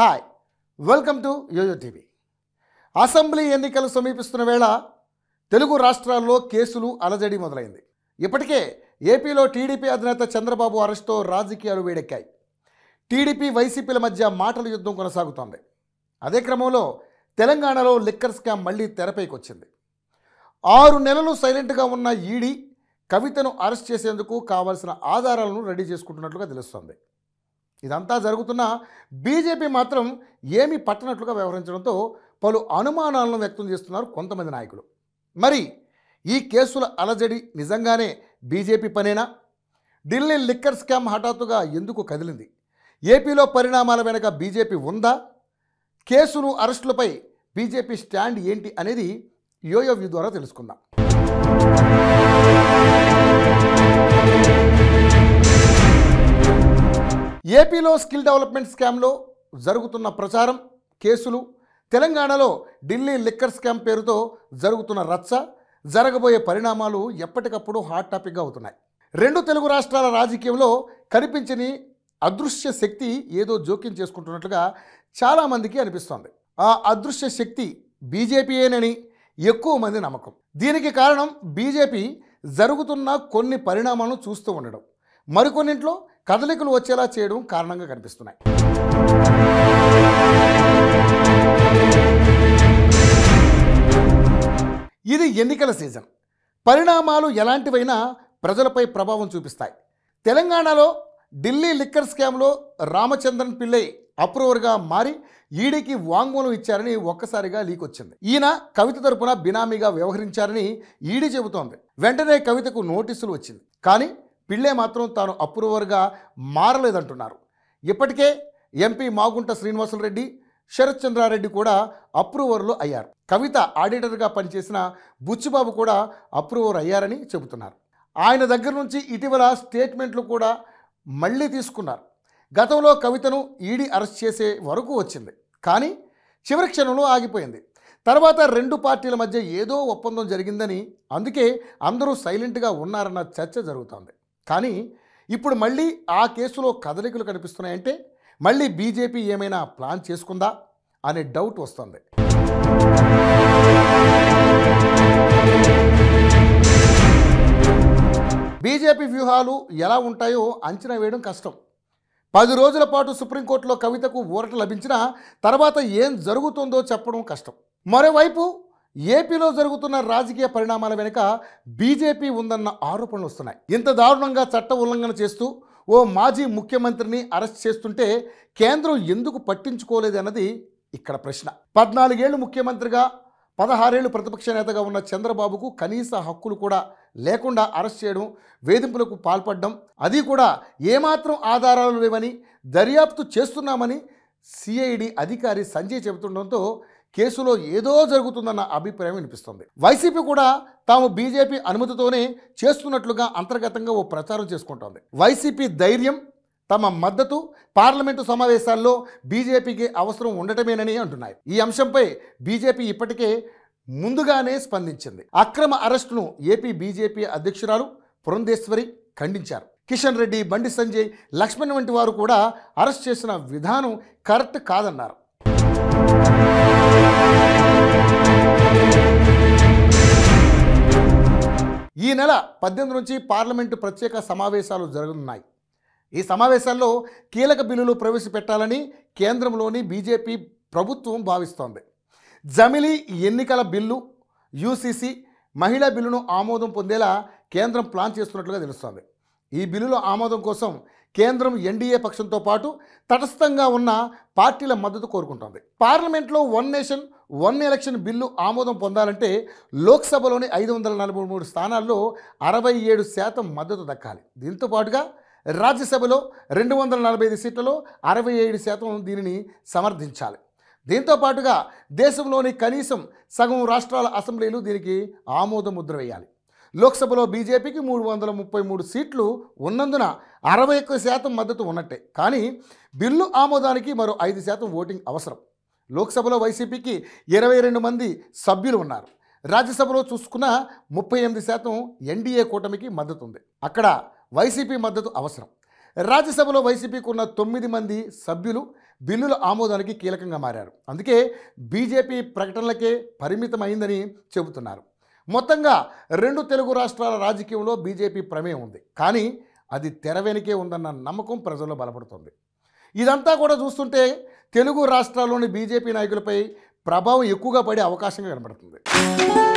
hi welcome to YoYo TV assembly ఎన్నికలు సమీపిస్తున్న వేళ తెలుగు రాష్ట్రాల్లో కేసులు అలజడి మొదలైంది ఇప్పటికే ఏపీలో టీడీపీ అధినేత చంద్రబాబు అరెస్ట్తో రాజకీయాలు వేడెక్కాయి టీడీపీ వైసీపీల మధ్య మాటల యుద్ధం కొనసాగుతోంది అదే క్రమంలో తెలంగాణలో లిక్కర్ స్కామ్ మళ్లీ తెరపైకి వచ్చింది ఆరు నెలలు సైలెంట్గా ఉన్న ఈడీ కవితను అరెస్ట్ చేసేందుకు కావాల్సిన ఆధారాలను రెడీ చేసుకుంటున్నట్లుగా తెలుస్తోంది ఇదంతా జరుగుతున్న బీజేపీ మాత్రం ఏమీ పట్టనట్లుగా వ్యవహరించడంతో పలు అనుమానాలను వ్యక్తం చేస్తున్నారు కొంతమంది నాయకులు మరి ఈ కేసుల అలజడి నిజంగానే బీజేపీ పనేనా ఢిల్లీ లిక్కర్ స్కామ్ హఠాత్తుగా ఎందుకు కదిలింది ఏపీలో పరిణామాల వెనుక బీజేపీ ఉందా కేసులు అరెస్టులపై బీజేపీ స్టాండ్ ఏంటి అనేది యోయోవ్యూ ద్వారా తెలుసుకుందాం ఏపీలో స్కిల్ డెవలప్మెంట్ స్కామ్లో జరుగుతున్న ప్రచారం కేసులు తెలంగాణలో ఢిల్లీ లిక్కర్ స్కామ్ పేరుతో జరుగుతున్న రచ్చ జరగబోయే పరిణామాలు ఎప్పటికప్పుడు హాట్ టాపిక్గా అవుతున్నాయి రెండు తెలుగు రాష్ట్రాల రాజకీయంలో కనిపించని అదృశ్య శక్తి ఏదో జోక్యం చేసుకుంటున్నట్లుగా చాలామందికి అనిపిస్తోంది ఆ అదృశ్య శక్తి బీజేపీయేనని ఎక్కువ మంది నమ్మకం దీనికి కారణం బీజేపీ జరుగుతున్న కొన్ని పరిణామాలను చూస్తూ ఉండడం మరికొన్నింట్లో కదలికలు వచ్చేలా చేయడం కారణంగా కనిపిస్తున్నాయి ఇది ఎన్నికల సీజన్ పరిణామాలు ఎలాంటివైనా ప్రజలపై ప్రభావం చూపిస్తాయి తెలంగాణలో ఢిల్లీ లిక్కర్ స్కామ్లో రామచంద్రన్ పిల్లై అప్రూవర్గా మారి ఈడీకి వాంగ్మూలం ఇచ్చారని ఒక్కసారిగా లీక్ వచ్చింది ఈయన కవిత తరపున బినామీగా వ్యవహరించారని ఈడీ చెబుతోంది వెంటనే కవితకు నోటీసులు వచ్చింది కానీ పిళ్ళే మాత్రం తాను అప్రూవర్గా మారలేదంటున్నారు ఇప్పటికే ఎంపీ మాగుంట శ్రీనివాసులరెడ్డి శరత్ చంద్రారెడ్డి కూడా అప్రూవర్లు అయ్యారు కవిత ఆడిటర్గా పనిచేసిన బుచ్చిబాబు కూడా అప్రూవర్ అయ్యారని చెబుతున్నారు ఆయన దగ్గర నుంచి ఇటీవల స్టేట్మెంట్లు కూడా మళ్ళీ తీసుకున్నారు గతంలో కవితను ఈడీ అరెస్ట్ చేసే వరకు వచ్చింది కానీ చివరి క్షణంలో ఆగిపోయింది తర్వాత రెండు పార్టీల మధ్య ఏదో ఒప్పందం జరిగిందని అందుకే అందరూ సైలెంట్గా ఉన్నారన్న చర్చ జరుగుతోంది కానీ ఇప్పుడు మళ్ళీ ఆ కేసులో కదలికలు కనిపిస్తున్నాయంటే మళ్ళీ బీజేపీ ఏమైనా ప్లాన్ చేసుకుందా అనే డౌట్ వస్తుంది బీజేపీ వ్యూహాలు ఎలా ఉంటాయో అంచనా వేయడం కష్టం పది రోజుల పాటు సుప్రీంకోర్టులో కవితకు ఊరట లభించినా తర్వాత ఏం జరుగుతుందో చెప్పడం కష్టం మరోవైపు ఏపీలో జరుగుతున్న రాజకీయ పరిణామాల వెనుక బీజేపీ ఉందన్న ఆరోపణలు వస్తున్నాయి ఇంత దారుణంగా చట్ట ఉల్లంఘన చేస్తూ ఓ మాజీ ముఖ్యమంత్రిని అరెస్ట్ చేస్తుంటే కేంద్రం ఎందుకు పట్టించుకోలేదన్నది ఇక్కడ ప్రశ్న పద్నాలుగేళ్లు ముఖ్యమంత్రిగా పదహారేళ్లు ప్రతిపక్ష నేతగా ఉన్న చంద్రబాబుకు కనీస హక్కులు కూడా లేకుండా అరెస్ట్ చేయడం వేధింపులకు పాల్పడడం అది కూడా ఏమాత్రం ఆధారాలు లేవని దర్యాప్తు చేస్తున్నామని సిఐడి అధికారి సంజయ్ చెబుతుండటంతో కేసులో ఏదో జరుగుతుందన్న అభిప్రాయం వినిపిస్తుంది వైసీపీ కూడా తాము బీజేపీ అనుమతితోనే చేస్తున్నట్లుగా అంతర్గతంగా ఓ ప్రచారం చేసుకుంటోంది వైసీపీ ధైర్యం తమ మద్దతు పార్లమెంటు సమావేశాల్లో బీజేపీకి అవసరం ఉండటమేనని అంటున్నాయి ఈ అంశంపై బీజేపీ ఇప్పటికే ముందుగానే స్పందించింది అక్రమ అరెస్టును ఏపీ బీజేపీ అధ్యక్షురాలు పురంధేశ్వరి ఖండించారు కిషన్ రెడ్డి బండి సంజయ్ లక్ష్మణ్ వంటి వారు కూడా అరెస్ట్ చేసిన విధానం కరెక్ట్ కాదన్నారు ఈ నెల పద్దెనిమిది నుంచి పార్లమెంటు ప్రత్యేక సమావేశాలు జరగనున్నాయి ఈ సమావేశాల్లో కీలక బిల్లులు ప్రవేశపెట్టాలని కేంద్రంలోని బీజేపీ ప్రభుత్వం భావిస్తోంది జమిలి ఎన్నికల బిల్లు యూసీసీ మహిళా బిల్లును ఆమోదం పొందేలా కేంద్రం ప్లాన్ చేస్తున్నట్లుగా తెలుస్తోంది ఈ బిల్లుల ఆమోదం కోసం కేంద్రం ఎన్డీఏ పక్షంతో పాటు తటస్థంగా ఉన్న పార్టీల మద్దతు కోరుకుంటోంది పార్లమెంట్లో one nation one election bill ఆమోదం పొందాలంటే లోక్సభలోని ఐదు వందల నలభై మూడు స్థానాల్లో అరవై ఏడు శాతం మద్దతు దక్కాలి దీంతో పాటుగా రాజ్యసభలో రెండు వందల నలభై ఐదు సీట్లలో అరవై ఏడు శాతం దీనిని సమర్థించాలి దీంతో పాటుగా దేశంలోని కనీసం సగం రాష్ట్రాల అసెంబ్లీలు దీనికి ఆమోద ముద్ర వేయాలి లోక్సభలో బీజేపీకి మూడు వందల ముప్పై మూడు సీట్లు ఉన్నందున అరవై ఒక్క శాతం మద్దతు ఉన్నట్టే కానీ బిల్లు ఆమోదానికి మరో ఐదు శాతం ఓటింగ్ అవసరం లోక్సభలో వైసీపీకి ఇరవై రెండు మంది సభ్యులు ఉన్నారు రాజ్యసభలో చూసుకున్న ముప్పై ఎనిమిది శాతం ఎన్డీఏ కూటమికి మద్దతు ఉంది అక్కడ వైసీపీ మద్దతు అవసరం రాజ్యసభలో వైసీపీకి ఉన్న తొమ్మిది మంది సభ్యులు బిల్లుల ఆమోదానికి కీలకంగా మారారు అందుకే బీజేపీ ప్రకటనలకే పరిమితమైందని చెబుతున్నారు మొత్తంగా రెండు తెలుగు రాష్ట్రాల రాజకీయంలో బీజేపీ ప్రమేయం ఉంది కానీ అది తెర వెనుకే ఉందన్న నమ్మకం ప్రజల్లో బలపడుతుంది ఇదంతా కూడా చూస్తుంటే తెలుగు రాష్ట్రాల్లోని బీజేపీ నాయకులపై ప్రభావం ఎక్కువగా పడే అవకాశంగా కనబడుతుంది